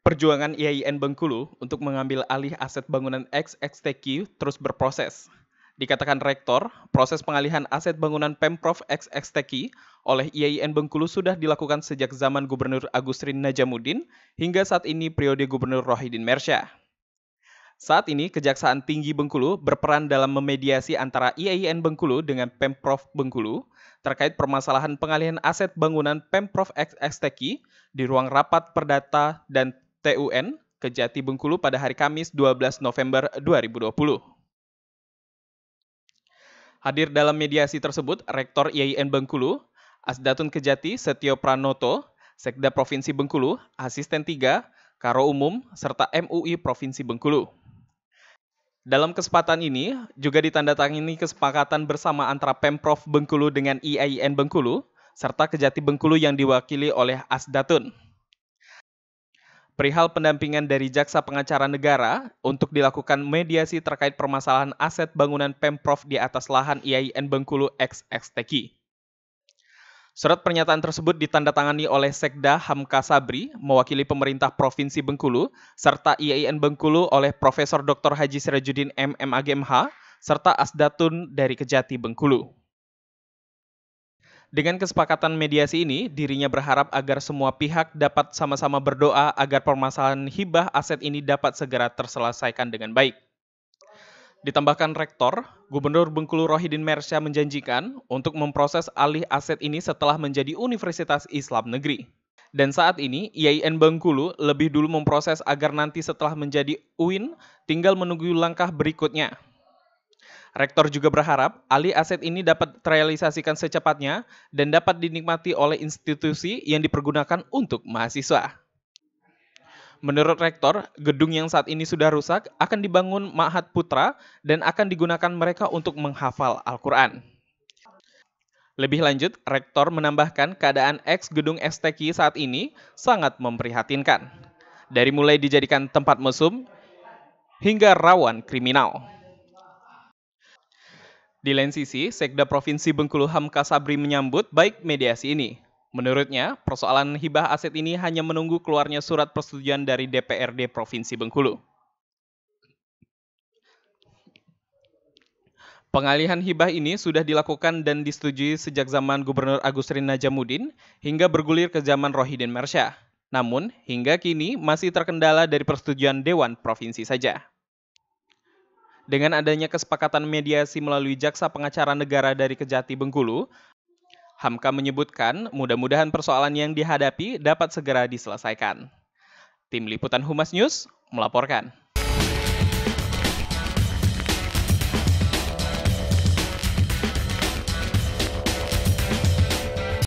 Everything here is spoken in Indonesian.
Perjuangan IAIN Bengkulu untuk mengambil alih aset bangunan XXTQ terus berproses. Dikatakan rektor, proses pengalihan aset bangunan Pemprov XXTQ oleh IAIN Bengkulu sudah dilakukan sejak zaman Gubernur Agustin Najamuddin hingga saat ini periode Gubernur Rohidin Mersya. Saat ini, Kejaksaan Tinggi Bengkulu berperan dalam memediasi antara IAIN Bengkulu dengan Pemprov Bengkulu terkait permasalahan pengalihan aset bangunan Pemprov XXTQ di ruang rapat perdata dan TUN Kejati Bengkulu pada hari Kamis 12 November 2020. Hadir dalam mediasi tersebut Rektor IAIN Bengkulu, Asdatun Kejati Setio Pranoto, Sekda Provinsi Bengkulu, Asisten 3, Karo Umum, serta MUI Provinsi Bengkulu. Dalam kesempatan ini, juga ditandatangani kesepakatan bersama antara Pemprov Bengkulu dengan IAIN Bengkulu, serta Kejati Bengkulu yang diwakili oleh Asdatun perihal pendampingan dari Jaksa Pengacara Negara untuk dilakukan mediasi terkait permasalahan aset bangunan Pemprov di atas lahan IAIN Bengkulu XXTQ. Surat pernyataan tersebut ditandatangani oleh Sekda Hamka Sabri, mewakili pemerintah Provinsi Bengkulu, serta IAIN Bengkulu oleh Profesor Dr. Haji Sirajuddin MMAGMH, serta Asdatun dari Kejati Bengkulu. Dengan kesepakatan mediasi ini, dirinya berharap agar semua pihak dapat sama-sama berdoa agar permasalahan hibah aset ini dapat segera terselesaikan dengan baik. Ditambahkan Rektor, Gubernur Bengkulu Rohidin Mersya menjanjikan untuk memproses alih aset ini setelah menjadi Universitas Islam Negeri. Dan saat ini, IAIN Bengkulu lebih dulu memproses agar nanti setelah menjadi UIN, tinggal menunggu langkah berikutnya, Rektor juga berharap alih aset ini dapat terrealisasikan secepatnya dan dapat dinikmati oleh institusi yang dipergunakan untuk mahasiswa. Menurut rektor, gedung yang saat ini sudah rusak akan dibangun mahat Putra dan akan digunakan mereka untuk menghafal Al-Quran. Lebih lanjut, rektor menambahkan keadaan eks gedung STKI saat ini sangat memprihatinkan. Dari mulai dijadikan tempat mesum hingga rawan kriminal. Di lain sisi, Sekda Provinsi Bengkulu Hamka Sabri menyambut baik mediasi ini. Menurutnya, persoalan hibah aset ini hanya menunggu keluarnya surat persetujuan dari DPRD Provinsi Bengkulu. Pengalihan hibah ini sudah dilakukan dan disetujui sejak zaman Gubernur Agus Rina Jamudin hingga bergulir ke zaman Rohidin Mersyah. Namun, hingga kini masih terkendala dari persetujuan Dewan Provinsi saja. Dengan adanya kesepakatan mediasi melalui jaksa pengacara negara dari Kejati Bengkulu, Hamka menyebutkan mudah-mudahan persoalan yang dihadapi dapat segera diselesaikan. Tim Liputan Humas News melaporkan.